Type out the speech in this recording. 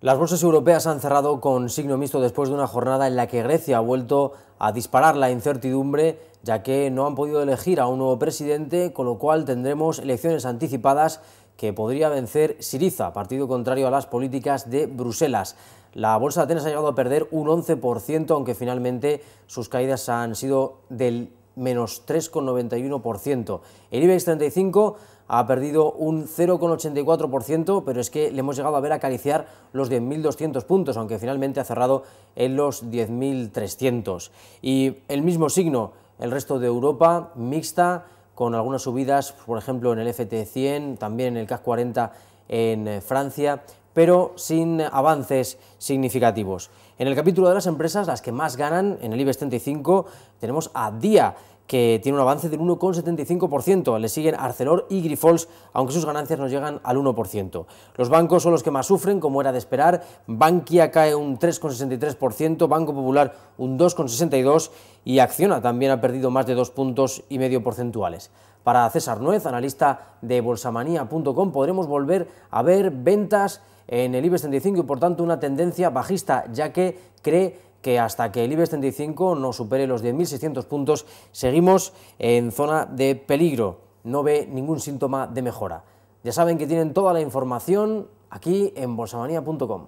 Las bolsas europeas han cerrado con signo mixto después de una jornada en la que Grecia ha vuelto a disparar la incertidumbre, ya que no han podido elegir a un nuevo presidente, con lo cual tendremos elecciones anticipadas que podría vencer Siriza, partido contrario a las políticas de Bruselas. La bolsa de Atenas ha llegado a perder un 11%, aunque finalmente sus caídas han sido del menos 3,91%. El IBEX 35 ha perdido un 0,84%, pero es que le hemos llegado a ver acariciar los 10.200 puntos, aunque finalmente ha cerrado en los 10.300. Y el mismo signo, el resto de Europa, mixta, con algunas subidas, por ejemplo, en el FT100, también en el CAC 40 en eh, Francia, pero sin avances significativos. En el capítulo de las empresas, las que más ganan en el IBEX 35, tenemos a Día, que tiene un avance del 1,75%. Le siguen Arcelor y Grifols, aunque sus ganancias no llegan al 1%. Los bancos son los que más sufren, como era de esperar. Bankia cae un 3,63%, Banco Popular un 2,62% y Acciona también ha perdido más de 2 puntos y medio porcentuales. Para César Nuez, analista de bolsamanía.com, podremos volver a ver ventas en el IBEX 35 y por tanto una tendencia bajista, ya que cree que hasta que el IBEX 35 no supere los 10.600 puntos, seguimos en zona de peligro. No ve ningún síntoma de mejora. Ya saben que tienen toda la información aquí en bolsamanía.com.